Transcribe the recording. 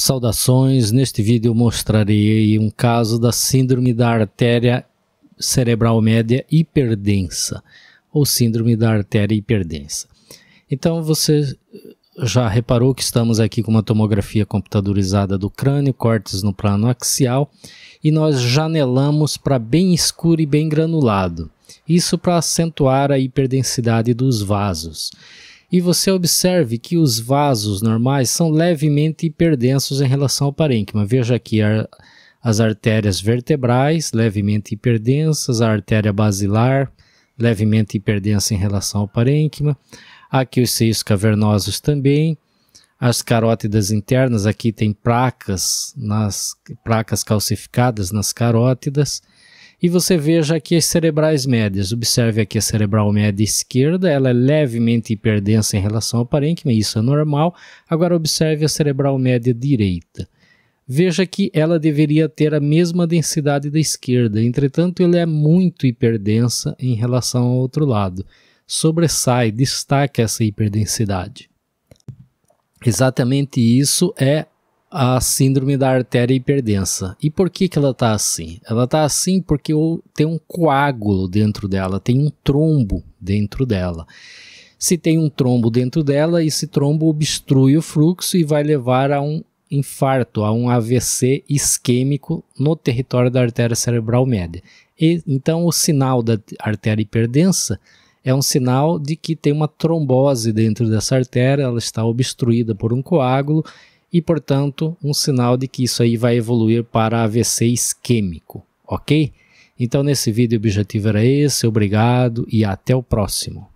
Saudações, neste vídeo mostrarei um caso da síndrome da artéria cerebral média hiperdensa, ou síndrome da artéria hiperdensa. Então você já reparou que estamos aqui com uma tomografia computadorizada do crânio, cortes no plano axial, e nós janelamos para bem escuro e bem granulado. Isso para acentuar a hiperdensidade dos vasos e você observe que os vasos normais são levemente hiperdensos em relação ao parênquima. Veja aqui as artérias vertebrais levemente hiperdensas, a artéria basilar levemente hiperdensa em relação ao parênquima, aqui os seios cavernosos também, as carótidas internas aqui tem placas nas placas calcificadas nas carótidas e você veja aqui as cerebrais médias. Observe aqui a cerebral média esquerda, ela é levemente hiperdensa em relação ao parênquima, isso é normal. Agora observe a cerebral média direita. Veja que ela deveria ter a mesma densidade da esquerda, entretanto, ela é muito hiperdensa em relação ao outro lado. Sobressai, destaca essa hiperdensidade. Exatamente isso é a síndrome da artéria hiperdensa. E por que, que ela está assim? Ela está assim porque tem um coágulo dentro dela, tem um trombo dentro dela. Se tem um trombo dentro dela, esse trombo obstrui o fluxo e vai levar a um infarto, a um AVC isquêmico no território da artéria cerebral média. E, então, o sinal da artéria hiperdensa é um sinal de que tem uma trombose dentro dessa artéria, ela está obstruída por um coágulo e, portanto, um sinal de que isso aí vai evoluir para AVC isquêmico, ok? Então, nesse vídeo, o objetivo era esse. Obrigado e até o próximo.